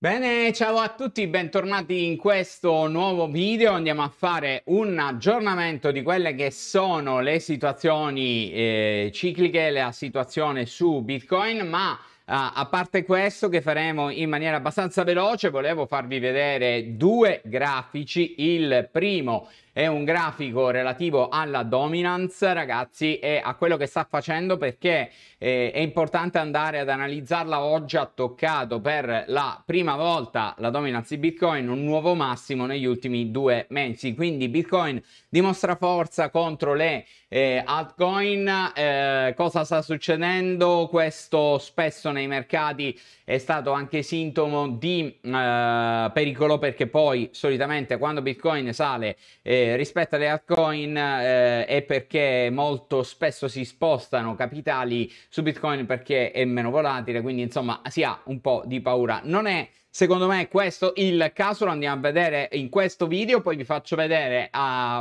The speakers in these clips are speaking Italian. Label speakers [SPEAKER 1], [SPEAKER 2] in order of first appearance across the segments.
[SPEAKER 1] Bene, ciao a tutti, bentornati in questo nuovo video. Andiamo a fare un aggiornamento di quelle che sono le situazioni eh, cicliche, la situazione su Bitcoin, ma eh, a parte questo che faremo in maniera abbastanza veloce, volevo farvi vedere due grafici. Il primo è un grafico relativo alla dominance ragazzi e a quello che sta facendo perché eh, è importante andare ad analizzarla oggi ha toccato per la prima volta la dominance di bitcoin un nuovo massimo negli ultimi due mesi quindi bitcoin dimostra forza contro le eh, altcoin eh, cosa sta succedendo questo spesso nei mercati è stato anche sintomo di eh, pericolo perché poi solitamente quando bitcoin sale eh, eh, rispetto alle altcoin eh, è perché molto spesso si spostano capitali su Bitcoin perché è meno volatile, quindi insomma si ha un po' di paura. Non è Secondo me è questo il caso, lo andiamo a vedere in questo video, poi vi faccio vedere uh,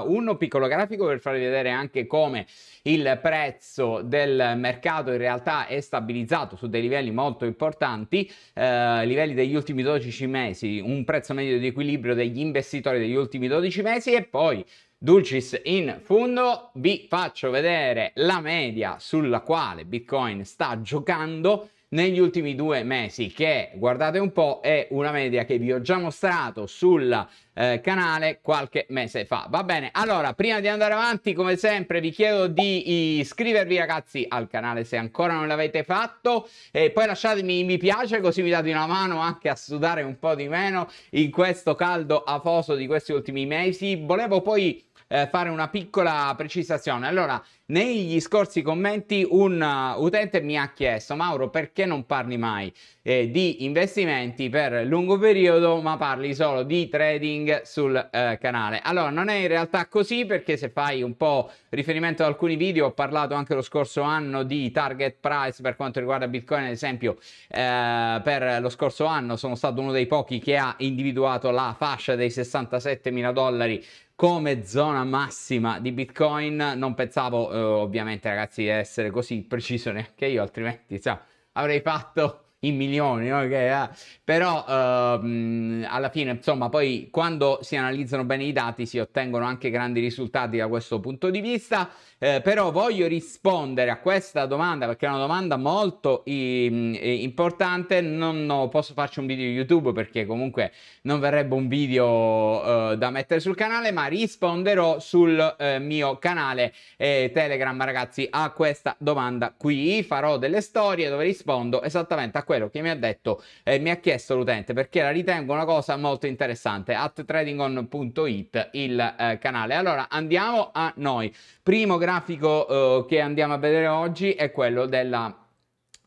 [SPEAKER 1] un piccolo grafico per farvi vedere anche come il prezzo del mercato in realtà è stabilizzato su dei livelli molto importanti, eh, livelli degli ultimi 12 mesi, un prezzo medio di equilibrio degli investitori degli ultimi 12 mesi e poi Dulcis in fondo vi faccio vedere la media sulla quale Bitcoin sta giocando negli ultimi due mesi, che guardate un po' è una media che vi ho già mostrato sul eh, canale qualche mese fa. Va bene, allora prima di andare avanti, come sempre, vi chiedo di iscrivervi ragazzi al canale se ancora non l'avete fatto e poi lasciatemi mi piace così mi date una mano anche a sudare un po' di meno in questo caldo afoso di questi ultimi mesi. Volevo poi eh, fare una piccola precisazione. Allora, negli scorsi commenti un uh, utente mi ha chiesto, Mauro, perché non parli mai eh, di investimenti per lungo periodo, ma parli solo di trading sul eh, canale? Allora, non è in realtà così perché se fai un po' riferimento ad alcuni video, ho parlato anche lo scorso anno di target price per quanto riguarda Bitcoin, ad esempio, eh, per lo scorso anno sono stato uno dei pochi che ha individuato la fascia dei 67 mila dollari come zona massima di Bitcoin. Non pensavo eh, ovviamente ragazzi di essere così preciso neanche io, altrimenti cioè, avrei fatto in milioni, ok? Che, ah, però ehm, alla fine, insomma, poi quando si analizzano bene i dati si ottengono anche grandi risultati da questo punto di vista. Eh, però voglio rispondere a questa domanda perché è una domanda molto i, ehm, eh, importante. Non, no, posso farci un video YouTube perché comunque non verrebbe un video eh, da mettere sul canale, ma risponderò sul eh, mio canale eh, Telegram, ragazzi, a questa domanda qui. Farò delle storie dove rispondo esattamente a quello che mi ha detto, eh, mi ha chiesto l'utente perché la ritengo una cosa molto interessante. At tradingon.it il eh, canale. Allora andiamo a noi. Primo grafico eh, che andiamo a vedere oggi è quello della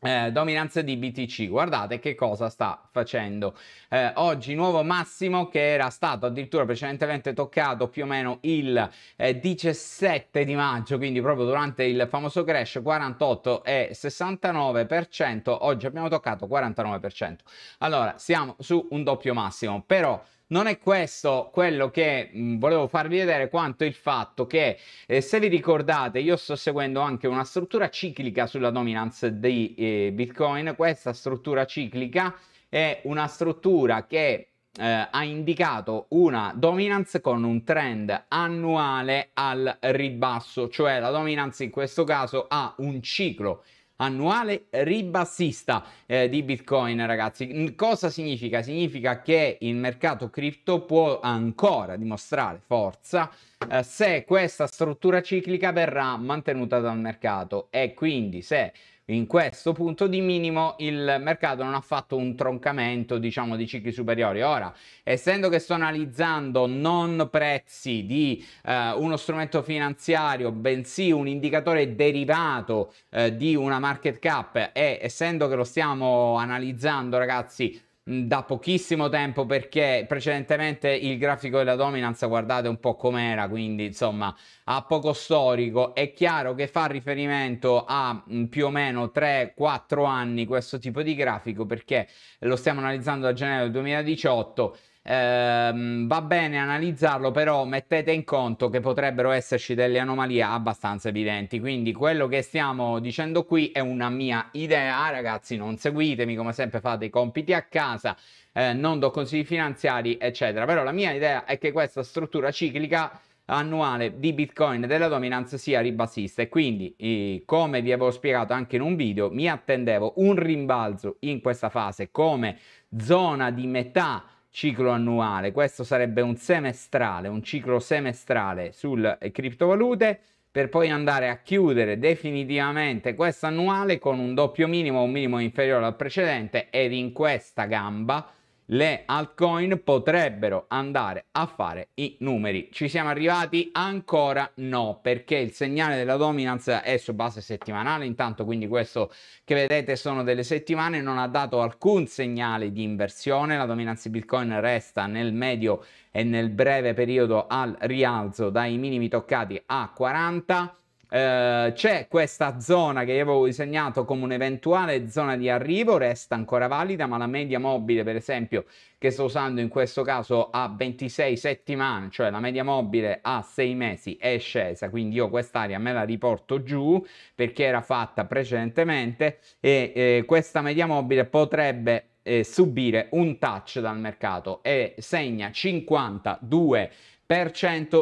[SPEAKER 1] eh, dominanza di BTC, guardate che cosa sta facendo. Eh, oggi nuovo massimo che era stato addirittura precedentemente toccato più o meno il eh, 17 di maggio, quindi proprio durante il famoso crash 48,69%, oggi abbiamo toccato 49%. Allora, siamo su un doppio massimo, però non è questo quello che mm, volevo farvi vedere quanto il fatto che eh, se vi ricordate io sto seguendo anche una struttura ciclica sulla dominance di eh, Bitcoin, questa struttura ciclica è una struttura che eh, ha indicato una dominance con un trend annuale al ribasso, cioè la dominance in questo caso ha un ciclo annuale ribassista eh, di Bitcoin, ragazzi. Cosa significa? Significa che il mercato cripto può ancora dimostrare forza eh, se questa struttura ciclica verrà mantenuta dal mercato e quindi se in questo punto di minimo il mercato non ha fatto un troncamento diciamo di cicli superiori ora essendo che sto analizzando non prezzi di eh, uno strumento finanziario bensì un indicatore derivato eh, di una market cap e essendo che lo stiamo analizzando ragazzi Mm, da pochissimo tempo perché precedentemente il grafico della dominance guardate un po' com'era quindi insomma a poco storico è chiaro che fa riferimento a mm, più o meno 3-4 anni questo tipo di grafico perché lo stiamo analizzando da gennaio del 2018 Ehm, va bene analizzarlo, però mettete in conto che potrebbero esserci delle anomalie abbastanza evidenti. Quindi quello che stiamo dicendo qui è una mia idea, ah, ragazzi. Non seguitemi, come sempre fate i compiti a casa, eh, non do consigli finanziari, eccetera. Però la mia idea è che questa struttura ciclica annuale di Bitcoin della dominance sia ribassista e quindi eh, come vi avevo spiegato anche in un video mi attendevo un rimbalzo in questa fase come zona di metà ciclo annuale, questo sarebbe un semestrale, un ciclo semestrale sulle criptovalute per poi andare a chiudere definitivamente questo annuale con un doppio minimo, un minimo inferiore al precedente ed in questa gamba le altcoin potrebbero andare a fare i numeri. Ci siamo arrivati? Ancora no, perché il segnale della dominance è su base settimanale, intanto quindi questo che vedete sono delle settimane, non ha dato alcun segnale di inversione, la dominanza di Bitcoin resta nel medio e nel breve periodo al rialzo dai minimi toccati a 40 eh, c'è questa zona che io avevo disegnato come un'eventuale zona di arrivo, resta ancora valida, ma la media mobile, per esempio, che sto usando in questo caso a 26 settimane, cioè la media mobile a 6 mesi è scesa, quindi io quest'area me la riporto giù perché era fatta precedentemente e eh, questa media mobile potrebbe eh, subire un touch dal mercato e segna 52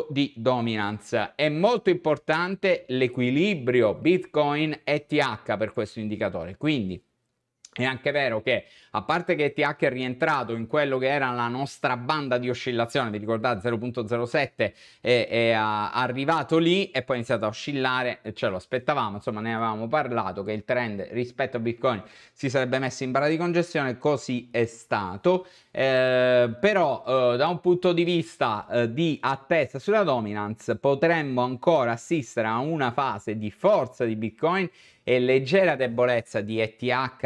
[SPEAKER 1] di dominance. È molto importante l'equilibrio Bitcoin ETH per questo indicatore. Quindi è anche vero che a parte che ETH è rientrato in quello che era la nostra banda di oscillazione, vi ricordate 0.07 è, arrivato lì e poi è iniziato a oscillare, ce lo aspettavamo, insomma ne avevamo parlato che il trend rispetto a Bitcoin si sarebbe messo in barra di congestione, così è stato, eh, però eh, da un punto di vista eh, di attesa sulla dominance potremmo ancora assistere a una fase di forza di Bitcoin e leggera debolezza di ETH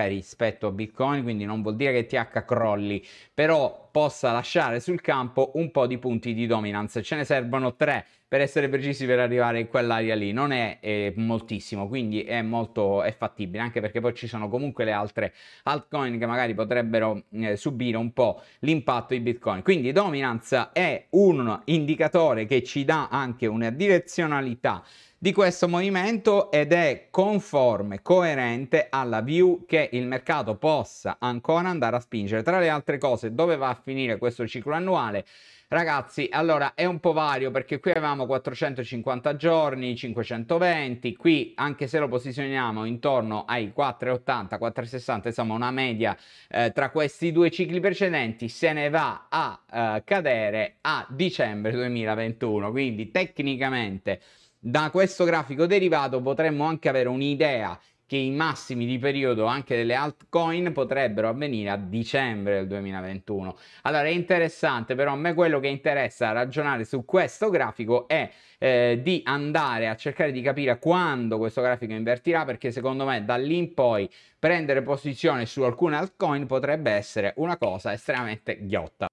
[SPEAKER 1] rispetto a Bitcoin, quindi non non vuol dire che TH crolli, però possa lasciare sul campo un po' di punti di dominance. Ce ne servono tre per essere precisi per arrivare in quell'area lì. Non è eh, moltissimo, quindi è molto è fattibile, anche perché poi ci sono comunque le altre altcoin che magari potrebbero eh, subire un po' l'impatto di Bitcoin. Quindi dominance è un indicatore che ci dà anche una direzionalità di questo movimento ed è conforme, coerente alla view che il mercato possa ancora andare a spingere. Tra le altre cose, dove va a finire questo ciclo annuale? Ragazzi, allora è un po' vario perché qui avevamo 450 giorni, 520, qui anche se lo posizioniamo intorno ai 480, 460, insomma una media eh, tra questi due cicli precedenti, se ne va a eh, cadere a dicembre 2021, quindi tecnicamente da questo grafico derivato potremmo anche avere un'idea che i massimi di periodo anche delle altcoin potrebbero avvenire a dicembre del 2021. Allora è interessante, però a me quello che interessa ragionare su questo grafico è eh, di andare a cercare di capire quando questo grafico invertirà, perché secondo me da lì in poi prendere posizione su alcune altcoin potrebbe essere una cosa estremamente ghiotta.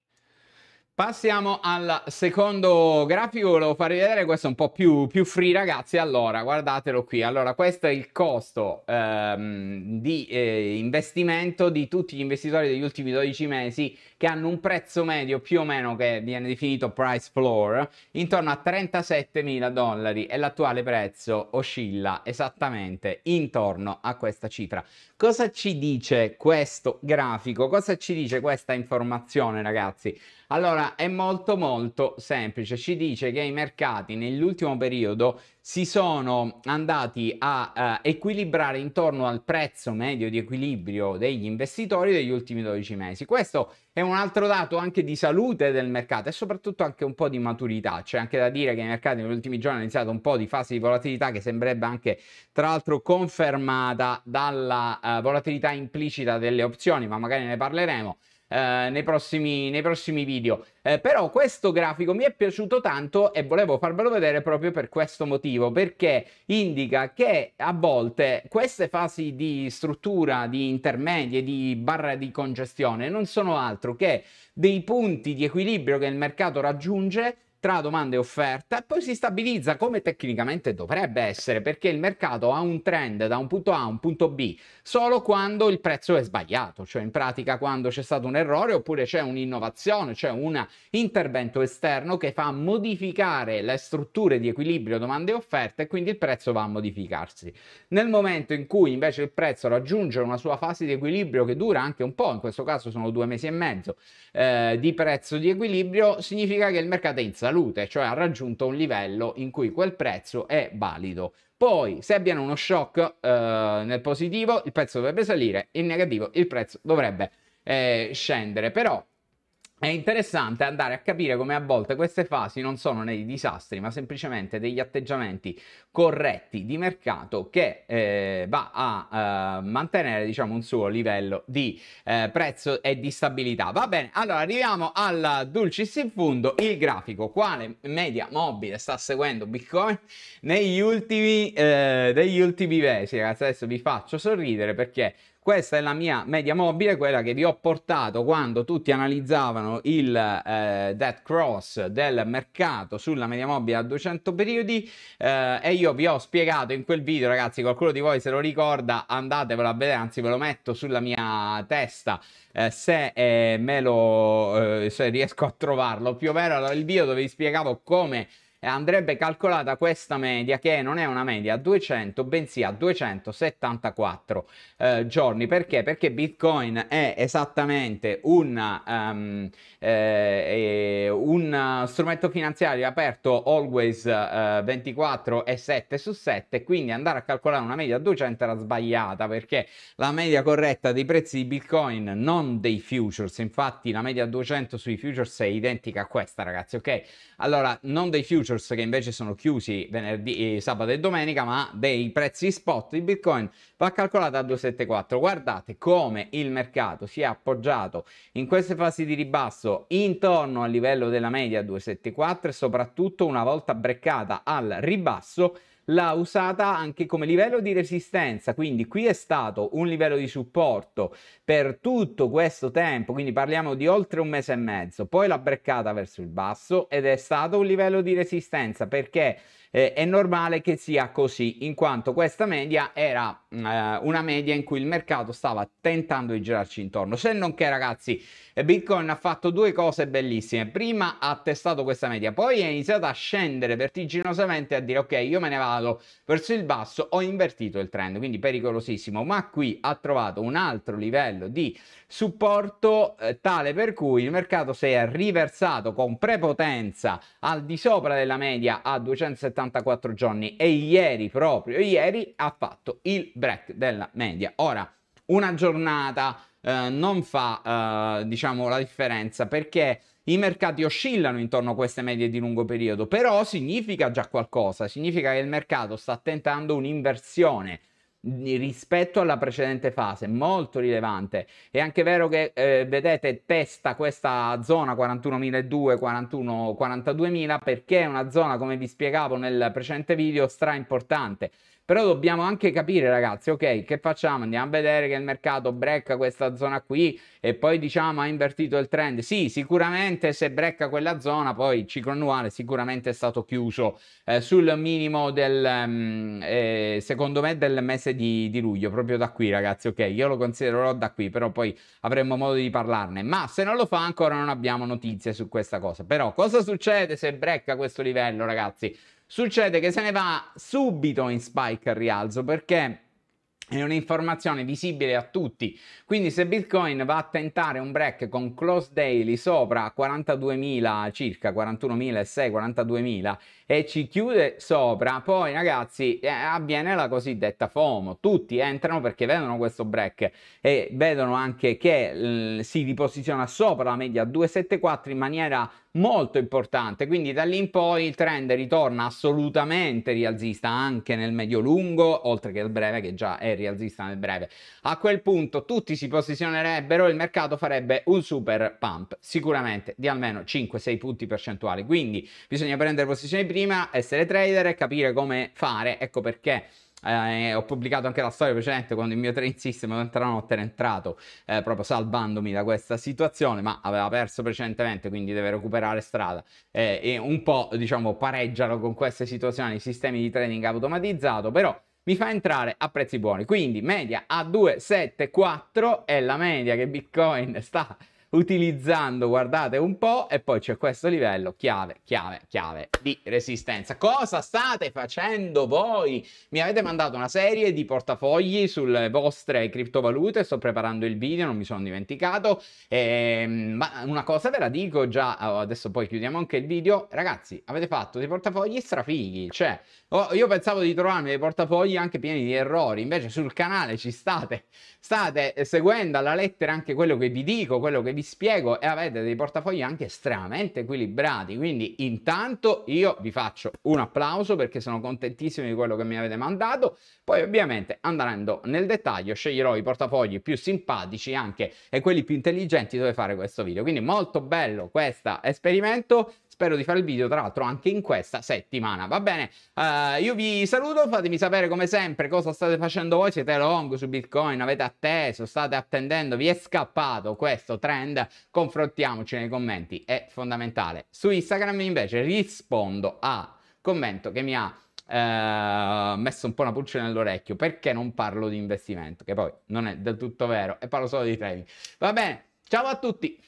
[SPEAKER 1] Passiamo al secondo grafico, volevo farvi vedere, questo un po' più, più free ragazzi, allora guardatelo qui, allora questo è il costo ehm, di eh, investimento di tutti gli investitori degli ultimi 12 mesi che hanno un prezzo medio più o meno che viene definito price floor intorno a 37 mila dollari e l'attuale prezzo oscilla esattamente intorno a questa cifra. Cosa ci dice questo grafico? Cosa ci dice questa informazione ragazzi? Allora, è molto molto semplice. Ci dice che i mercati nell'ultimo periodo si sono andati a uh, equilibrare intorno al prezzo medio di equilibrio degli investitori degli ultimi 12 mesi. Questo è un altro dato anche di salute del mercato e soprattutto anche un po' di maturità. C'è anche da dire che i mercati negli ultimi giorni hanno iniziato un po' di fase di volatilità che sembrerebbe anche tra l'altro confermata dalla uh, volatilità implicita delle opzioni, ma magari ne parleremo. Eh, nei, prossimi, nei, prossimi, video. Eh, però questo grafico mi è piaciuto tanto e volevo farvelo vedere proprio per questo motivo, perché indica che a volte queste fasi di struttura, di intermedie, di barra di congestione non sono altro che dei punti di equilibrio che il mercato raggiunge tra domanda e offerta e poi si stabilizza come tecnicamente dovrebbe essere perché il mercato ha un trend da un punto A a un punto B solo quando il prezzo è sbagliato, cioè in pratica quando c'è stato un errore oppure c'è un'innovazione, c'è un intervento esterno che fa modificare le strutture di equilibrio domanda e offerta e quindi il prezzo va a modificarsi. Nel momento in cui invece il prezzo raggiunge una sua fase di equilibrio che dura anche un po', in questo caso sono due mesi e mezzo eh, di prezzo di equilibrio, significa che il mercato è in salita salute, cioè ha raggiunto un livello in cui quel prezzo è valido. Poi, se abbiano uno shock eh, nel positivo, il prezzo dovrebbe salire, in negativo il prezzo dovrebbe eh, scendere. Però è interessante andare a capire come a volte queste fasi non sono dei disastri, ma semplicemente degli atteggiamenti corretti di mercato che eh, va a eh, mantenere diciamo, un suo livello di eh, prezzo e di stabilità. Va bene, allora arriviamo al dulcis in fondo, il grafico, quale media mobile sta seguendo Bitcoin negli ultimi, eh, degli ultimi mesi. Ragazzi, adesso vi faccio sorridere perché questa è la mia media mobile, quella che vi ho portato quando tutti analizzavano il eh, dead cross del mercato sulla media mobile a 200 periodi eh, e io vi ho spiegato in quel video, ragazzi, qualcuno di voi se lo ricorda, andatevelo a vedere, anzi ve lo metto sulla mia testa eh, se eh, me lo eh, se riesco a trovarlo. Più o meno il video dove vi spiegavo come andrebbe calcolata questa media che non è una media a 200 bensì a 274 eh, giorni perché perché bitcoin è esattamente una, um, ehm, eh, un strumento finanziario aperto always eh, 24 e 7 su 7 quindi andare a calcolare una media a 200 era sbagliata perché la media corretta dei prezzi di bitcoin non dei futures infatti la media a 200 sui futures è identica a questa ragazzi ok allora non dei futures futures che invece sono chiusi venerdì, eh, sabato e domenica, ma dei prezzi spot di Bitcoin va calcolata a 274. Guardate come il mercato si è appoggiato in queste fasi di ribasso intorno al livello della media 274 e soprattutto una volta breccata al ribasso l'ha usata anche come livello di resistenza, quindi qui è stato un livello di supporto per tutto questo tempo, quindi parliamo di oltre un mese e mezzo, poi l'ha breccata verso il basso ed è stato un livello di resistenza perché eh, è normale che sia così, in quanto questa media era mm, eh, una media in cui il mercato stava tentando di girarci intorno. Se non che, ragazzi, eh, Bitcoin ha fatto due cose bellissime. Prima ha testato questa media, poi è iniziato a scendere vertiginosamente a dire ok, io me ne vado verso il basso, ho invertito il trend, quindi pericolosissimo. Ma qui ha trovato un altro livello di supporto eh, tale per cui il mercato si è riversato con prepotenza al di sopra della media a 270 74 giorni e ieri proprio, ieri ha fatto il break della media. Ora, una giornata eh, non fa eh, diciamo la differenza perché i mercati oscillano intorno a queste medie di lungo periodo, però significa già qualcosa, significa che il mercato sta tentando un'inversione rispetto alla precedente fase, molto rilevante. È anche vero che eh, vedete testa questa zona 41.200, 41, 42.000 perché è una zona come vi spiegavo nel precedente video stra importante. Però dobbiamo anche capire, ragazzi, ok, che facciamo? Andiamo a vedere che il mercato brecca questa zona qui e poi diciamo ha invertito il trend. Sì, sicuramente se brecca quella zona, poi il ciclo annuale sicuramente è stato chiuso eh, sul minimo del, mm, eh, secondo me, del mese di, di luglio, proprio da qui, ragazzi, ok? Io lo considererò da qui, però poi avremo modo di parlarne. Ma se non lo fa ancora non abbiamo notizie su questa cosa. Però cosa succede se brecca questo livello, ragazzi? succede che se ne va subito in spike al rialzo perché è un'informazione visibile a tutti. Quindi se Bitcoin va a tentare un break con close daily sopra 42.000, circa 41.600, 42.000 e ci chiude sopra, poi ragazzi eh, avviene la cosiddetta FOMO. Tutti entrano perché vedono questo break e vedono anche che eh, si riposiziona sopra la media 274 in maniera molto importante. Quindi da lì in poi il trend ritorna assolutamente rialzista anche nel medio lungo, oltre che il breve che già è rialzista nel breve. A quel punto tutti si posizionerebbero e il mercato farebbe un super pump, sicuramente di almeno 5-6 punti percentuali. Quindi bisogna prendere posizioni prima, essere trader e capire come fare. Ecco perché. Eh, ho pubblicato anche la storia precedente quando il mio train system intranotte era entrato eh, proprio salvandomi da questa situazione, ma aveva perso precedentemente, quindi deve recuperare strada eh, e un po' diciamo pareggiano con queste situazioni i sistemi di trading automatizzato, però mi fa entrare a prezzi buoni. Quindi media a 2,74 è la media che Bitcoin sta utilizzando, guardate un po', e poi c'è questo livello, chiave, chiave, chiave di resistenza. Cosa state facendo voi? Mi avete mandato una serie di portafogli sulle vostre criptovalute, sto preparando il video, non mi sono dimenticato, e, ehm, ma una cosa ve la dico già, oh, adesso poi chiudiamo anche il video, ragazzi, avete fatto dei portafogli strafighi, cioè, oh, io pensavo di trovarmi dei portafogli anche pieni di errori, invece sul canale ci state, state seguendo alla lettera anche quello che vi dico, quello che vi vi spiego e avete dei portafogli anche estremamente equilibrati. Quindi intanto io vi faccio un applauso perché sono contentissimo di quello che mi avete mandato. Poi ovviamente andando nel dettaglio sceglierò i portafogli più simpatici anche e quelli più intelligenti dove fare questo video. Quindi molto bello questo esperimento spero di fare il video tra l'altro anche in questa settimana, va bene? Uh, io vi saluto, fatemi sapere come sempre cosa state facendo voi, siete long su Bitcoin, avete atteso, state attendendo, vi è scappato questo trend, confrontiamoci nei commenti, è fondamentale. Su Instagram invece rispondo a commento che mi ha eh, messo un po' una pulce nell'orecchio perché non parlo di investimento, che poi non è del tutto vero e parlo solo di trading. Va bene, ciao a tutti!